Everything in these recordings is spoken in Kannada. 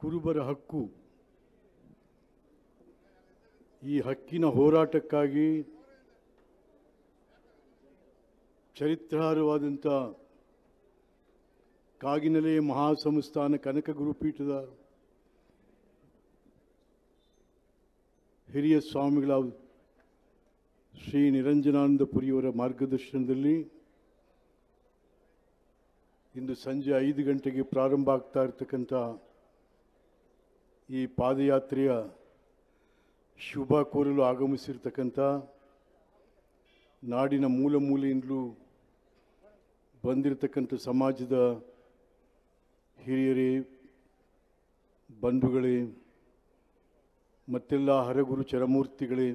ಕುರುಬರ ಹಕ್ಕು ಈ ಹಕ್ಕಿನ ಹೋರಾಟಕ್ಕಾಗಿ ಚರಿತ್ರಾರ್ಹವಾದಂಥ ಕಾಗಿನೆಲೆ ಮಹಾಸಂಸ್ಥಾನ ಕನಕ ಗುರುಪೀಠದ ಹಿರಿಯ ಸ್ವಾಮಿಗಳ ಶ್ರೀ ನಿರಂಜನಾನಂದಪುರಿಯವರ ಮಾರ್ಗದರ್ಶನದಲ್ಲಿ ಇಂದು ಸಂಜೆ ಐದು ಗಂಟೆಗೆ ಪ್ರಾರಂಭ ಆಗ್ತಾ ಇರತಕ್ಕಂಥ ಈ ಪಾದಯಾತ್ರೆಯ ಶುಭ ಕೋರಲು ಆಗಮಿಸಿರ್ತಕ್ಕಂಥ ನಾಡಿನ ಮೂಲ ಮೂಲೆಯಿಂದಲೂ ಬಂದಿರತಕ್ಕಂಥ ಸಮಾಜದ ಹಿರಿಯರೇ ಬಂಧುಗಳೇ ಮತ್ತೆಲ್ಲ ಹರಗುರು ಚರಮೂರ್ತಿಗಳೇ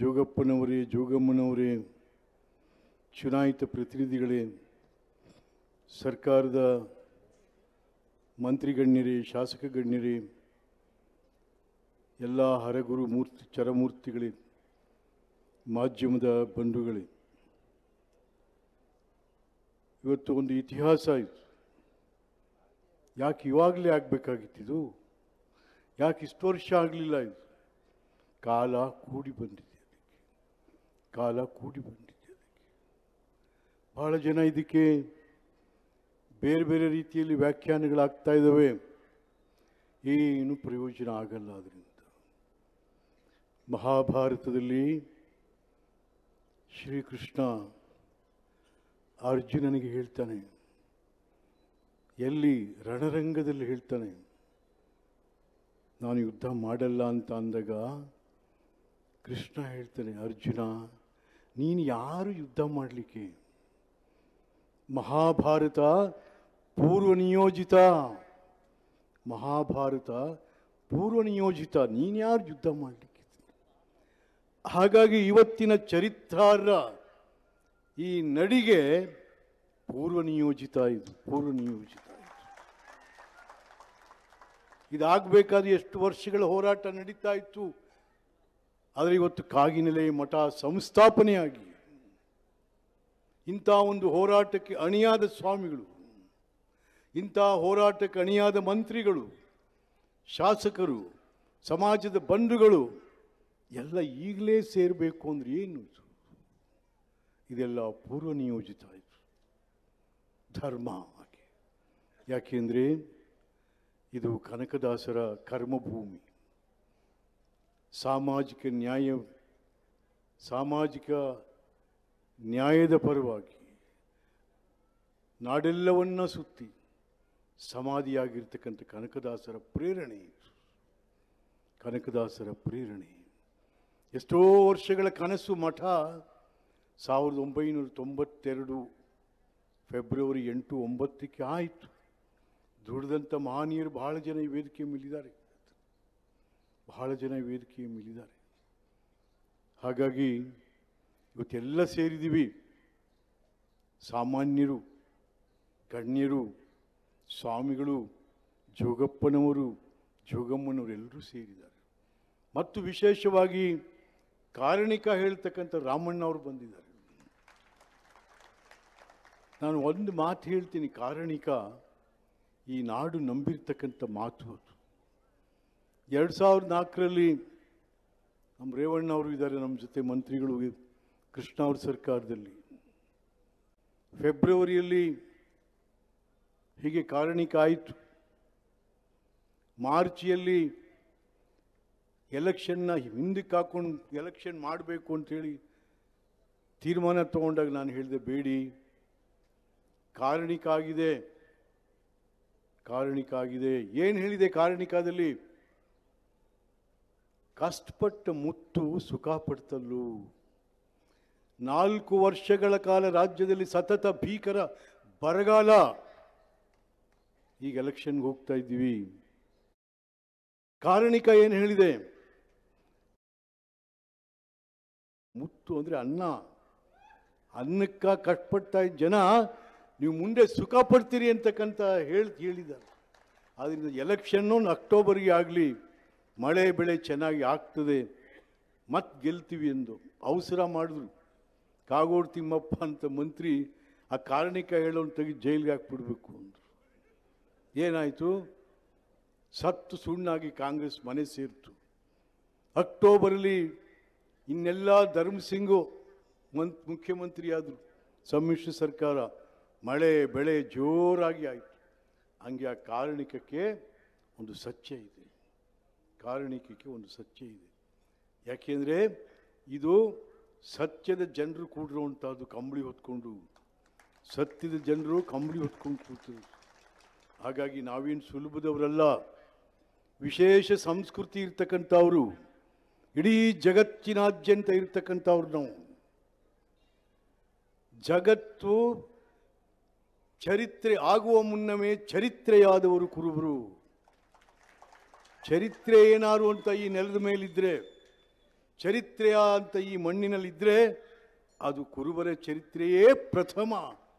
ಜೋಗಪ್ಪನವರೇ ಜೋಗಮ್ಮನವರೇ ಚುನಾಯಿತ ಪ್ರತಿನಿಧಿಗಳೇ ಸರ್ಕಾರದ ಮಂತ್ರಿ ಗಣ್ಯರೇ ಶಾಸಕ ಗಣ್ಯರೇ ಎಲ್ಲ ಹರಗುರು ಮೂರ್ತಿ ಚರಮೂರ್ತಿಗಳೇ ಮಾಧ್ಯಮದ ಬಂಧುಗಳೇ ಇವತ್ತು ಒಂದು ಇತಿಹಾಸ ಆಯಿತು ಯಾಕೆ ಇವಾಗಲೇ ಆಗಬೇಕಾಗಿತ್ತಿದು ಯಾಕೆ ಇಷ್ಟು ವರ್ಷ ಆಗಲಿಲ್ಲ ಇದು ಕಾಲ ಕೂಡಿ ಬಂದಿದೆ ಅದಕ್ಕೆ ಕಾಲ ಕೂಡಿ ಬಂದಿದೆ ಅದಕ್ಕೆ ಭಾಳ ಜನ ಇದಕ್ಕೆ ಬೇರೆ ಬೇರೆ ರೀತಿಯಲ್ಲಿ ವ್ಯಾಖ್ಯಾನಗಳಾಗ್ತಾ ಇದ್ದಾವೆ ಏನು ಪ್ರಯೋಜನ ಆಗಲ್ಲ ಅದರಿಂದ ಮಹಾಭಾರತದಲ್ಲಿ ಶ್ರೀಕೃಷ್ಣ ಅರ್ಜುನನಿಗೆ ಹೇಳ್ತಾನೆ ಎಲ್ಲಿ ರಣರಂಗದಲ್ಲಿ ಹೇಳ್ತಾನೆ ನಾನು ಯುದ್ಧ ಮಾಡಲ್ಲ ಅಂತ ಅಂದಾಗ ಕೃಷ್ಣ ಹೇಳ್ತಾನೆ ಅರ್ಜುನ ನೀನು ಯಾರು ಯುದ್ಧ ಮಾಡಲಿಕ್ಕೆ ಮಹಾಭಾರತ ಪೂರ್ವನಿಯೋಜಿತ ಮಹಾಭಾರತ ಪೂರ್ವನಿಯೋಜಿತ ನೀನ್ಯಾರು ಯುದ್ಧ ಮಾಡಲಿಕ್ಕೆ ಹಾಗಾಗಿ ಇವತ್ತಿನ ಚರಿತ್ರಾರ್ಹ ಈ ನಡಿಗೆ ಪೂರ್ವನಿಯೋಜಿತ ಇದು ಪೂರ್ವನಿಯೋಜಿತ ಇದಾಗಬೇಕಾದ್ರೆ ಎಷ್ಟು ವರ್ಷಗಳ ಹೋರಾಟ ನಡೀತಾ ಇತ್ತು ಆದರೆ ಇವತ್ತು ಕಾಗಿನೆಲೆ ಮಠ ಸಂಸ್ಥಾಪನೆಯಾಗಿ ಇಂಥ ಒಂದು ಹೋರಾಟಕ್ಕೆ ಅಣಿಯಾದ ಸ್ವಾಮಿಗಳು ಇಂಥ ಹೋರಾಟಕ್ಕೆ ಅಣಿಯಾದ ಮಂತ್ರಿಗಳು ಶಾಸಕರು ಸಮಾಜದ ಬಂಧುಗಳು ಎಲ್ಲ ಈಗಲೇ ಸೇರಬೇಕು ಅಂದರೆ ಏನು ಇದೆಲ್ಲ ಪೂರ್ವ ನಿಯೋಜಿತ ಆಯಿತು ಧರ್ಮ ಹಾಗೆ ಯಾಕೆಂದರೆ ಇದು ಕನಕದಾಸರ ಕರ್ಮಭೂಮಿ ಸಾಮಾಜಿಕ ನ್ಯಾಯ ಸಾಮಾಜಿಕ ನ್ಯಾಯದ ಪರವಾಗಿ ನಾಡೆಲ್ಲವನ್ನ ಸುತ್ತಿ ಸಮಾಧಿಯಾಗಿರ್ತಕ್ಕಂಥ ಕನಕದಾಸರ ಪ್ರೇರಣೆ ಕನಕದಾಸರ ಪ್ರೇರಣೆ ಎಷ್ಟೋ ವರ್ಷಗಳ ಕನಸು ಮಠ ಸಾವಿರದ ಒಂಬೈನೂರ ತೊಂಬತ್ತೆರಡು ಫೆಬ್ರವರಿ ಎಂಟು ಒಂಬತ್ತಕ್ಕೆ ಆಯಿತು ದುಡಿದಂಥ ಮಹಾನೀಯರು ಬಹಳ ಜನ ಈ ವೇದಿಕೆ ಮಿಲಿದ್ದಾರೆ ಬಹಳ ಜನ ವೇದಿಕೆ ಮಿಲಿದ್ದಾರೆ ಹಾಗಾಗಿ ಇವತ್ತೆಲ್ಲ ಸೇರಿದ್ದೀವಿ ಸಾಮಾನ್ಯರು ಗಣ್ಯರು ಸ್ವಾಮಿಗಳು ಜೋಗಪ್ಪನವರು ಜೋಗಮ್ಮನವರೆಲ್ಲರೂ ಸೇರಿದ್ದಾರೆ ಮತ್ತು ವಿಶೇಷವಾಗಿ ಕಾರಣಿಕ ಹೇಳ್ತಕ್ಕಂಥ ರಾಮಣ್ಣ ಅವರು ಬಂದಿದ್ದಾರೆ ನಾನು ಒಂದು ಮಾತು ಹೇಳ್ತೀನಿ ಕಾರಣಿಕ ಈ ನಾಡು ನಂಬಿರ್ತಕ್ಕಂಥ ಮಾತು ಅದು ಎರಡು ಸಾವಿರದ ನಾಲ್ಕರಲ್ಲಿ ನಮ್ಮ ರೇವಣ್ಣ ಅವರು ಇದ್ದಾರೆ ನಮ್ಮ ಜೊತೆ ಮಂತ್ರಿಗಳು ಕೃಷ್ಣ ಅವ್ರ ಸರ್ಕಾರದಲ್ಲಿ ಫೆಬ್ರವರಿಯಲ್ಲಿ ಹೀಗೆ ಕಾರಣಿಕಾಯಿತು ಮಾರ್ಚಿಯಲ್ಲಿ ಎಲೆಕ್ಷನ್ನ ಹಿಂದಕ್ಕೆ ಹಾಕೊಂಡು ಎಲೆಕ್ಷನ್ ಮಾಡಬೇಕು ಅಂಥೇಳಿ ತೀರ್ಮಾನ ತಗೊಂಡಾಗ ನಾನು ಹೇಳಿದೆ ಬೇಡಿ ಕಾರಣಿಕಾಗಿದೆ ಕಾರಣಿಕಾಗಿದೆ ಏನು ಹೇಳಿದೆ ಕಾರಣಿಕಾದಲ್ಲಿ ಕಷ್ಟಪಟ್ಟ ಮುತ್ತು ಸುಖ ಪಡ್ತಲ್ಲು ನಾಲ್ಕು ವರ್ಷಗಳ ಕಾಲ ರಾಜ್ಯದಲ್ಲಿ ಸತತ ಭೀಕರ ಬರಗಾಲ ಈಗ ಎಲೆಕ್ಷನ್ಗೆ ಹೋಗ್ತಾ ಇದ್ದೀವಿ ಕಾರಣಿಕ ಏನು ಹೇಳಿದೆ ಮುತ್ತು ಅಂದರೆ ಅನ್ನ ಅನ್ನಕ್ಕೆ ಕಷ್ಟಪಡ್ತಾ ಇದ್ದ ಜನ ನೀವು ಮುಂದೆ ಸುಖ ಪಡ್ತೀರಿ ಅಂತಕ್ಕಂಥ ಹೇಳಿ ಹೇಳಿದ್ದಾರೆ ಆದ್ದರಿಂದ ಎಲೆಕ್ಷನ್ನು ಅಕ್ಟೋಬರ್ಗೆ ಆಗಲಿ ಮಳೆ ಬೆಳೆ ಚೆನ್ನಾಗಿ ಆಗ್ತದೆ ಮತ್ತೆ ಗೆಲ್ತೀವಿ ಎಂದು ಅವಸರ ಮಾಡಿದ್ರು ಕಾಗೋಡು ತಿಮ್ಮಪ್ಪ ಅಂತ ಮಂತ್ರಿ ಆ ಕಾರಣಿಕ ಹೇಳೋನು ತೆಗೆದು ಜೈಲಿಗೆ ಹಾಕ್ಬಿಡ್ಬೇಕು ಅಂದರು ಏನಾಯಿತು ಸತ್ತು ಸುಣ್ಣಾಗಿ ಕಾಂಗ್ರೆಸ್ ಮನೆ ಸೇರಿತು ಅಕ್ಟೋಬರಲ್ಲಿ ಇನ್ನೆಲ್ಲ ಧರ್ಮಸಿಂಗು ಮಂತ್ ಮುಖ್ಯಮಂತ್ರಿ ಆದರು ಸಮ್ಮಿಶ್ರ ಸರ್ಕಾರ ಮಳೆ ಬೆಳೆ ಜೋರಾಗಿ ಆಯಿತು ಹಂಗೆ ಆ ಕಾರಣಿಕಕ್ಕೆ ಒಂದು ಸಚ್ಚೆ ಇದೆ ಕಾರಣಿಕಕ್ಕೆ ಒಂದು ಸಚ್ಚೆ ಇದೆ ಯಾಕೆಂದರೆ ಇದು ಸತ್ಯದ ಜನರು ಕೂಡಿರುವಂಥದ್ದು ಕಂಬಳಿ ಹೊತ್ಕೊಂಡು ಸತ್ಯದ ಜನರು ಕಂಬಳಿ ಹೊತ್ಕೊಂಡು ಕೂತರು ಹಾಗಾಗಿ ನಾವೇನು ಸುಲಭದವರಲ್ಲ ವಿಶೇಷ ಸಂಸ್ಕೃತಿ ಇರ್ತಕ್ಕಂಥವರು ಇಡೀ ಜಗತ್ತಿನಾದ್ಯಂತ ಇರ್ತಕ್ಕಂಥವ್ರು ನಾವು ಜಗತ್ತು ಚರಿತ್ರೆ ಆಗುವ ಮುನ್ನವೇ ಚರಿತ್ರೆಯಾದವರು ಕುರುಬರು ಚರಿತ್ರೆ ಏನಾರು ಅಂತ ಈ ನೆಲದ ಮೇಲಿದ್ರೆ ಚರಿತ್ರೆಯ ಅಂತ ಈ ಮಣ್ಣಿನಲ್ಲಿದ್ದರೆ ಅದು ಕುರುಬರ ಚರಿತ್ರೆಯೇ ಪ್ರಥಮ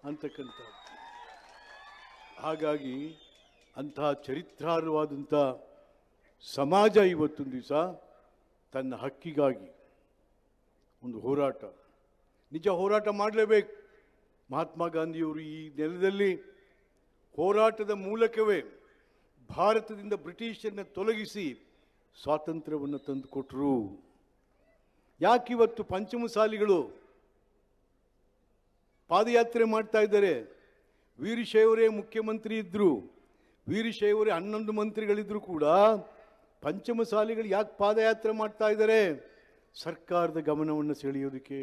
ಅಂತಕ್ಕಂಥ ಹಾಗಾಗಿ ಅಂತಹ ಚರಿತ್ರಾರ್ಹವಾದಂಥ ಸಮಾಜ ಇವತ್ತೊಂದು ದಿವಸ ತನ್ನ ಹಕ್ಕಿಗಾಗಿ ಒಂದು ಹೋರಾಟ ನಿಜ ಹೋರಾಟ ಮಾಡಲೇಬೇಕು ಮಹಾತ್ಮ ಗಾಂಧಿಯವರು ಈ ನೆಲದಲ್ಲಿ ಹೋರಾಟದ ಮೂಲಕವೇ ಭಾರತದಿಂದ ಬ್ರಿಟಿಷನ್ನು ತೊಲಗಿಸಿ ಸ್ವಾತಂತ್ರ್ಯವನ್ನು ತಂದುಕೊಟ್ರು ಯಾಕೆ ಇವತ್ತು ಪಂಚಮಸಾಲಿಗಳು ಪಾದಯಾತ್ರೆ ಮಾಡ್ತಾ ಇದ್ದಾರೆ ವೀರಶೈವರೇ ಮುಖ್ಯಮಂತ್ರಿ ಇದ್ದರು ವೀರಶೈವರೇ ಹನ್ನೊಂದು ಮಂತ್ರಿಗಳಿದ್ದರೂ ಕೂಡ ಪಂಚಮಸಾಲಿಗಳು ಯಾಕೆ ಪಾದಯಾತ್ರೆ ಮಾಡ್ತಾ ಇದ್ದಾರೆ ಸರ್ಕಾರದ ಗಮನವನ್ನು ಸೆಳೆಯೋದಕ್ಕೆ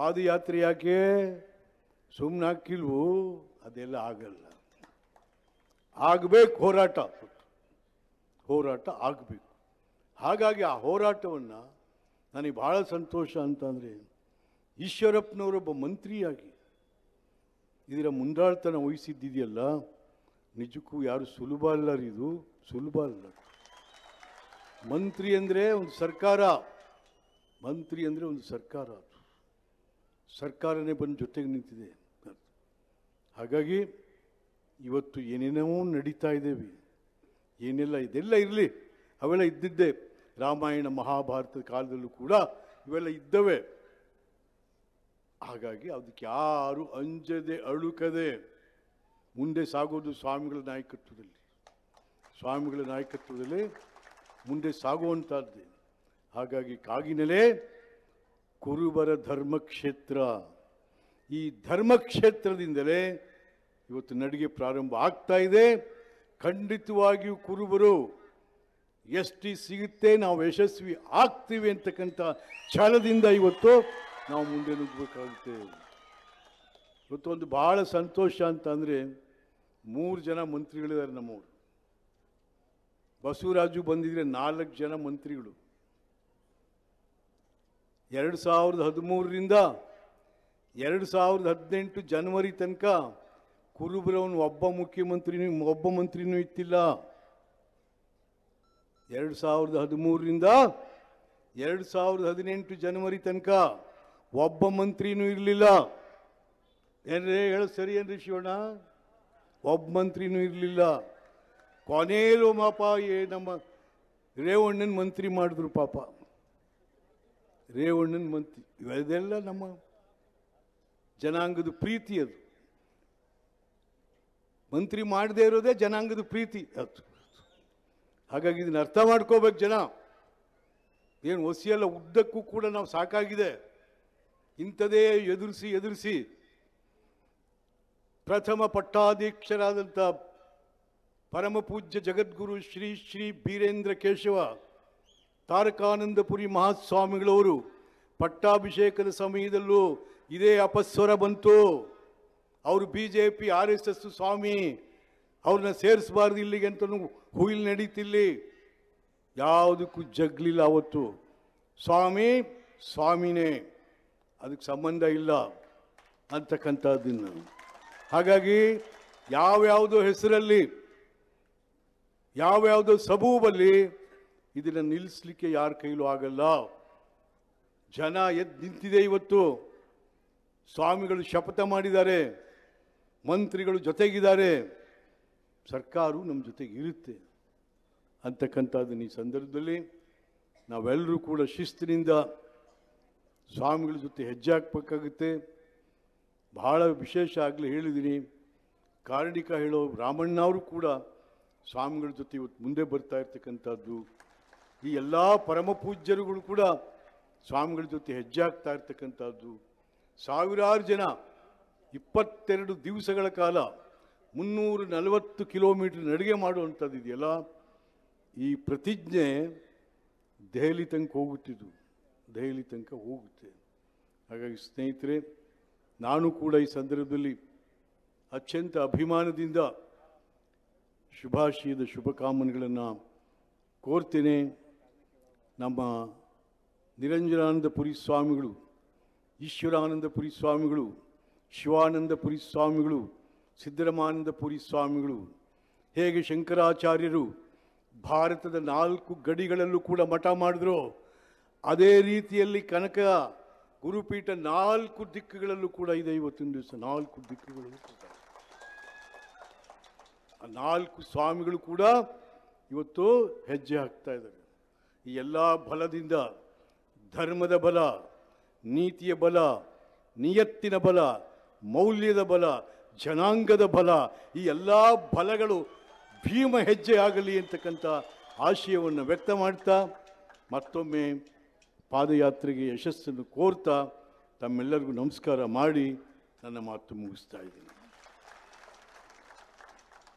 ಪಾದಯಾತ್ರೆ ಯಾಕೆ ಸುಮ್ಮನೆ ಅದೆಲ್ಲ ಆಗಲ್ಲ ಆಗಬೇಕು ಹೋರಾಟ ಹೋರಾಟ ಆಗಬೇಕು ಹಾಗಾಗಿ ಆ ಹೋರಾಟವನ್ನು ನನಗೆ ಭಾಳ ಸಂತೋಷ ಅಂತಂದರೆ ಈಶ್ವರಪ್ಪನವರೊಬ್ಬ ಮಂತ್ರಿಯಾಗಿ ಇದರ ಮುಂದಾಳ್ತನ ವಹಿಸಿದ್ದಿದೆಯಲ್ಲ ನಿಜಕ್ಕೂ ಯಾರು ಸುಲಭ ಇದು ಸುಲಭ ಅಲ್ಲ ಮಂತ್ರಿ ಅಂದರೆ ಒಂದು ಸರ್ಕಾರ ಮಂತ್ರಿ ಅಂದರೆ ಒಂದು ಸರ್ಕಾರ ಅದು ಸರ್ಕಾರನೇ ಬಂದು ಜೊತೆಗೆ ನಿಂತಿದೆ ಹಾಗಾಗಿ ಇವತ್ತು ಏನೇನೋ ನಡೀತಾ ಇದ್ದೇವೆ ಏನೆಲ್ಲ ಇದೆಲ್ಲ ಇರಲಿ ಅವೆಲ್ಲ ಇದ್ದಿದ್ದೆ ರಾಮಾಯಣ ಮಹಾಭಾರತದ ಕಾಲದಲ್ಲೂ ಕೂಡ ಇವೆಲ್ಲ ಇದ್ದವೆ ಹಾಗಾಗಿ ಅದಕ್ಕೆ ಯಾರು ಅಂಜದೆ ಅಳುಕದೆ ಮುಂದೆ ಸಾಗೋದು ಸ್ವಾಮಿಗಳ ನಾಯಕತ್ವದಲ್ಲಿ ಸ್ವಾಮಿಗಳ ನಾಯಕತ್ವದಲ್ಲಿ ಮುಂದೆ ಸಾಗುವಂಥದ್ದು ಹಾಗಾಗಿ ಕಾಗಿನಲೇ ಕುರುಬರ ಧರ್ಮಕ್ಷೇತ್ರ ಈ ಧರ್ಮಕ್ಷೇತ್ರದಿಂದಲೇ ಇವತ್ತು ನಡಿಗೆ ಪ್ರಾರಂಭ ಆಗ್ತಾ ಇದೆ ಖಂಡಿತವಾಗಿಯೂ ಕುರುಬರು ಎಷ್ಟು ಸಿಗುತ್ತೆ ನಾವು ಯಶಸ್ವಿ ಆಗ್ತೀವಿ ಅಂತಕ್ಕಂಥ ಛಲದಿಂದ ಇವತ್ತು ನಾವು ಮುಂದೆ ನುಗ್ಗಬೇಕಾಗುತ್ತೆ ಇವತ್ತು ಒಂದು ಭಾಳ ಸಂತೋಷ ಅಂತಂದರೆ ಮೂರು ಜನ ಮಂತ್ರಿಗಳಿದ್ದಾರೆ ನಮ್ಮವರು ಬಸವರಾಜು ಬಂದಿದ್ರೆ ನಾಲ್ಕು ಜನ ಮಂತ್ರಿಗಳು ಎರಡು ಸಾವಿರದ ಹದಿಮೂರರಿಂದ ಎರಡು ಸಾವಿರದ ಹದಿನೆಂಟು ಜನವರಿ ತನಕ ಕುರುಬರವನು ಒಬ್ಬ ಮುಖ್ಯಮಂತ್ರಿನೂ ಒಬ್ಬ ಮಂತ್ರಿನೂ ಇತ್ತಿಲ್ಲ ಎರಡು ಸಾವಿರದ ಹದಿಮೂರರಿಂದ ಎರಡು ಸಾವಿರದ ಹದಿನೆಂಟು ಜನವರಿ ತನಕ ಒಬ್ಬ ಮಂತ್ರಿನೂ ಇರಲಿಲ್ಲ ಏನ್ರೇ ಹೇಳೋ ಸರಿ ಏನ್ರಿ ಶಿವಣ್ಣ ಒಬ್ಬ ಮಂತ್ರಿನೂ ಇರಲಿಲ್ಲ ಕೊನೆಯಲ್ಲೂ ಮಾಪ ಏ ನಮ್ಮ ರೇವಣ್ಣನ ಮಂತ್ರಿ ಮಾಡಿದ್ರು ಪಾಪ ರೇವಣ್ಣನ ಮಂತ್ರಿ ಇವೆಲ್ಲ ನಮ್ಮ ಜನಾಂಗದ ಪ್ರೀತಿ ಅದು ಮಂತ್ರಿ ಮಾಡದೇ ಇರೋದೇ ಜನಾಂಗದ ಪ್ರೀತಿ ಅದು ಹಾಗಾಗಿ ಇದನ್ನ ಅರ್ಥ ಮಾಡ್ಕೋಬೇಕು ಜನ ಏನು ಹೊಸಿಯೆಲ್ಲ ಉದ್ದಕ್ಕೂ ಕೂಡ ನಾವು ಸಾಕಾಗಿದೆ ಇಂಥದೇ ಎದುರಿಸಿ ಎದುರಿಸಿ ಪ್ರಥಮ ಪಟ್ಟಾಧೀಕ್ಷರಾದಂಥ ಪರಮಪೂಜ್ಯ ಜಗದ್ಗುರು ಶ್ರೀ ಶ್ರೀ ಬೀರೇಂದ್ರ ಕೇಶವ ತಾರಕಾನಂದಪುರಿ ಮಹಾಸ್ವಾಮಿಗಳವರು ಪಟ್ಟಾಭಿಷೇಕದ ಸಮಯದಲ್ಲೂ ಇದೇ ಅಪಸ್ವರ ಬಂತು ಅವರು B J P R S S Swamy ಅವ್ರನ್ನ ಸೇರಿಸಬಾರ್ದು ಇಲ್ಲಿಗೆ ಅಂತ ಹುಯಿಲ್ ನಡೀತಿಲ್ಲಿ ಯಾವುದಕ್ಕೂ ಜಗ್ಲಿಲ್ಲ ಅವತ್ತು ಸ್ವಾಮಿ ಸ್ವಾಮಿನೇ ಅದಕ್ಕೆ ಸಂಬಂಧ ಇಲ್ಲ ಅಂತಕ್ಕಂಥದ್ದನ್ನು ಹಾಗಾಗಿ ಯಾವ್ಯಾವುದೋ ಹೆಸರಲ್ಲಿ ಯಾವ್ಯಾವುದೋ ಸಬೂಬಲ್ಲಿ ಇದನ್ನು ನಿಲ್ಲಿಸ್ಲಿಕ್ಕೆ ಯಾರ ಕೈಲೂ ಆಗಲ್ಲ ಜನ ಎದ್ದು ನಿಂತಿದೆ ಇವತ್ತು ಸ್ವಾಮಿಗಳು ಶಪಥ ಮಾಡಿದ್ದಾರೆ ಮಂತ್ರಿಗಳು ಜೊತೆಗಿದ್ದಾರೆ ಸರ್ಕಾರವು ನಮ್ಮ ಜೊತೆಗೆ ಇರುತ್ತೆ ಅಂತಕ್ಕಂಥದ್ದು ಈ ಸಂದರ್ಭದಲ್ಲಿ ನಾವೆಲ್ಲರೂ ಕೂಡ ಶಿಸ್ತಿನಿಂದ ಸ್ವಾಮಿಗಳ ಜೊತೆ ಹೆಜ್ಜೆ ಹಾಕ್ಬೇಕಾಗುತ್ತೆ ಬಹಳ ವಿಶೇಷ ಆಗಲಿ ಹೇಳಿದ್ದೀನಿ ಕಾರಣಿಕ ಹೇಳೋ ರಾಮಣ್ಣವರು ಕೂಡ ಸ್ವಾಮಿಗಳ ಜೊತೆ ಇವತ್ತು ಮುಂದೆ ಬರ್ತಾ ಇರ್ತಕ್ಕಂಥದ್ದು ಈ ಎಲ್ಲ ಪರಮ ಪೂಜ್ಯರುಗಳು ಕೂಡ ಸ್ವಾಮಿಗಳ ಜೊತೆ ಹೆಜ್ಜೆ ಆಗ್ತಾ ಇರ್ತಕ್ಕಂಥದ್ದು ಸಾವಿರಾರು ಜನ ಇಪ್ಪತ್ತೆರಡು ದಿವಸಗಳ ಕಾಲ ಮುನ್ನೂರ ನಲವತ್ತು ಕಿಲೋಮೀಟ್ರ್ ನಡಿಗೆ ಮಾಡುವಂಥದ್ದು ಇದೆಯಲ್ಲ ಈ ಪ್ರತಿಜ್ಞೆ ದೆಹಲಿ ತನಕ ಹೋಗುತ್ತಿದ್ದು ದೆಹಲಿ ತನಕ ಹೋಗುತ್ತೆ ಹಾಗಾಗಿ ಸ್ನೇಹಿತರೆ ನಾನು ಕೂಡ ಈ ಸಂದರ್ಭದಲ್ಲಿ ಅತ್ಯಂತ ಅಭಿಮಾನದಿಂದ ಶುಭಾಶಯದ ಶುಭಕಾಮನೆಗಳನ್ನು ಕೋರ್ತೇನೆ ನಮ್ಮ ನಿರಂಜನಾನಂದಪುರಿ ಸ್ವಾಮಿಗಳು ಈಶ್ವರಾನಂದಪುರಿ ಸ್ವಾಮಿಗಳು ಶಿವಾನಂದಪುರಿ ಸ್ವಾಮಿಗಳು ಪುರಿ ಸ್ವಾಮಿಗಳು ಹೇಗೆ ಶಂಕರಾಚಾರ್ಯರು ಭಾರತದ ನಾಲ್ಕು ಗಡಿಗಳಲ್ಲೂ ಕೂಡ ಮಠ ಮಾಡಿದ್ರು ಅದೇ ರೀತಿಯಲ್ಲಿ ಕನಕ ಗುರುಪೀಠ ನಾಲ್ಕು ದಿಕ್ಕುಗಳಲ್ಲೂ ಕೂಡ ಇದೆ ಇವತ್ತಿನ ದಿವಸ ನಾಲ್ಕು ದಿಕ್ಕುಗಳಲ್ಲೂ ಕೂಡ ಆ ನಾಲ್ಕು ಸ್ವಾಮಿಗಳು ಕೂಡ ಇವತ್ತು ಹೆಜ್ಜೆ ಹಾಕ್ತಾ ಇದ್ದಾರೆ ಈ ಎಲ್ಲ ಬಲದಿಂದ ಧರ್ಮದ ಬಲ ನೀತಿಯ ಬಲ ನಿಯತ್ತಿನ ಬಲ ಮೌಲ್ಯದ ಬಲ ಜನಾಂಗದ ಬಲ ಈ ಎಲ್ಲ ಬಲಗಳು ಭೀಮ ಹೆಜ್ಜೆ ಆಗಲಿ ಅಂತಕ್ಕಂಥ ಆಶಯವನ್ನು ವ್ಯಕ್ತ ಮಾಡ್ತಾ ಮತ್ತೊಮ್ಮೆ ಪಾದಯಾತ್ರೆಗೆ ಯಶಸ್ಸನ್ನು ಕೋರ್ತಾ ತಮ್ಮೆಲ್ಲರಿಗೂ ನಮಸ್ಕಾರ ಮಾಡಿ ನನ್ನ ಮಾತು ಮುಗಿಸ್ತಾ ಇದ್ದೀನಿ